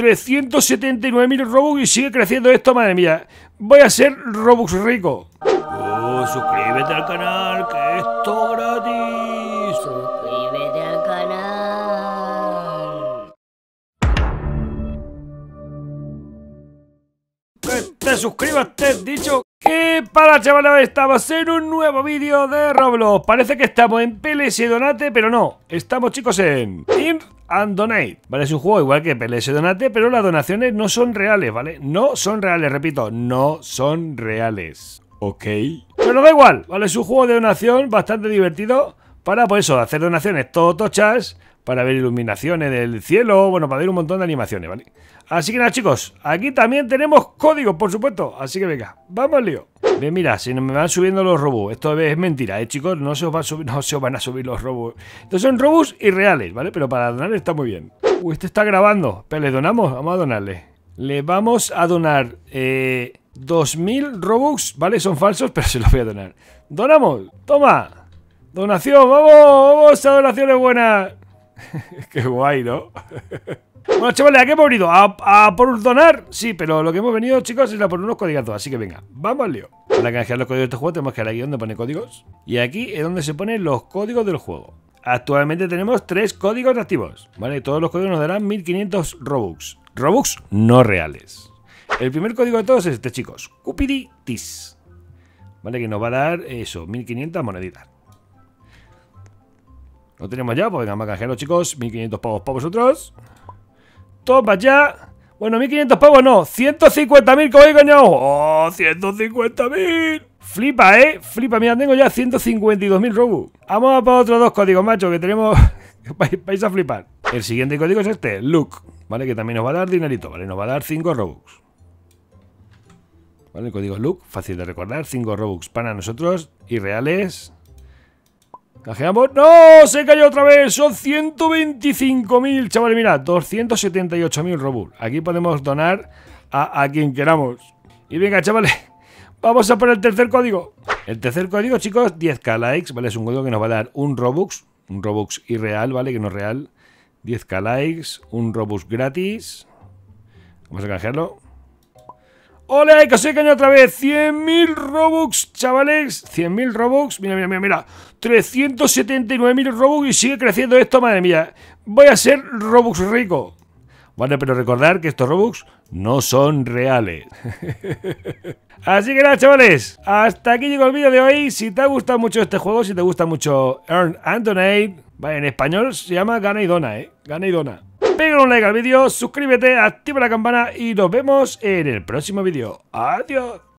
379.000 Robux y sigue creciendo esto, madre mía. Voy a ser Robux rico. Oh, suscríbete al canal, que es todo gratis. Suscríbete al canal. Que te suscribas, te he dicho. que para chavales? Estamos en un nuevo vídeo de Roblox. Parece que estamos en PLS Donate, pero no. Estamos chicos en and Donate. ¿Vale? Es un juego igual que PLS Donate, pero las donaciones no son reales, ¿vale? No son reales, repito, no son reales. ¿Ok? Pero da igual, ¿vale? Es un juego de donación bastante divertido para, pues eso, hacer donaciones todo tochas, para ver iluminaciones del cielo, bueno, para ver un montón de animaciones, ¿vale? Así que nada, chicos, aquí también tenemos código, por supuesto. Así que venga, vamos al lío mira, si me van subiendo los robos, esto es mentira, ¿eh, chicos? No se os, va a subir, no se van a subir los robux Entonces son robos irreales, ¿vale? Pero para donar está muy bien. Uy, este está grabando. Pero le donamos, vamos a donarle. Le vamos a donar 2.000 eh, Robux, ¿vale? Son falsos, pero se los voy a donar. ¡Donamos! ¡Toma! ¡Donación! ¡Vamos! ¡Vamos donación es buena. Qué guay, ¿no? Bueno, chavales, ¿a qué hemos venido? ¿A, ¿A, por donar? Sí, pero lo que hemos venido, chicos, es a por unos códigos Así que venga, vamos al lío. Para canjear los códigos de este juego tenemos que ir aquí donde pone códigos. Y aquí es donde se ponen los códigos del juego. Actualmente tenemos tres códigos activos, ¿vale? Todos los códigos nos darán 1500 Robux. Robux no reales. El primer código de todos es este, chicos. Cupiditis. ¿Vale? Que nos va a dar eso, 1500 moneditas. Lo tenemos ya, pues venga, vamos a canjearlo, chicos. 1500 pavos para vosotros. Toma ya. Bueno, 1500 pavos no. 150.000, códigos. coño? ¡Oh, 150.000! Flipa, ¿eh? Flipa, mira, tengo ya 152.000 Robux. Vamos a por otros dos códigos, macho, que tenemos... vais a flipar. El siguiente código es este, Look. ¿Vale? Que también nos va a dar dinerito, ¿vale? Nos va a dar 5 Robux. ¿Vale? El código es Look, fácil de recordar. 5 Robux para nosotros y reales Cajeamos. ¡No! Se cayó otra vez. Son 125.000, chavales. Mira, 278.000 Robux. Aquí podemos donar a, quien queramos. Y venga, chavales. Vamos a poner el tercer código. El tercer código, chicos, 10k likes, ¿vale? Es un código que nos va a dar un Robux. Un Robux irreal, ¿vale? Que no es real. 10k likes, un Robux gratis. Vamos a canjearlo. Hola, ¡Que soy caña otra vez! ¡100.000 Robux, chavales! ¡100.000 Robux! Mira, mira, mira, mira. 379.000 Robux y sigue creciendo esto, madre mía. Voy a ser Robux rico. Vale, pero recordar que estos Robux no son reales. Así que nada, chavales. Hasta aquí llegó el vídeo de hoy. Si te ha gustado mucho este juego, si te gusta mucho Earn and Donate, vale, en español se llama Gana y Dona, ¿eh? Gana y Dona. Pega un like al vídeo, suscríbete, activa la campana y nos vemos en el próximo vídeo. Adiós.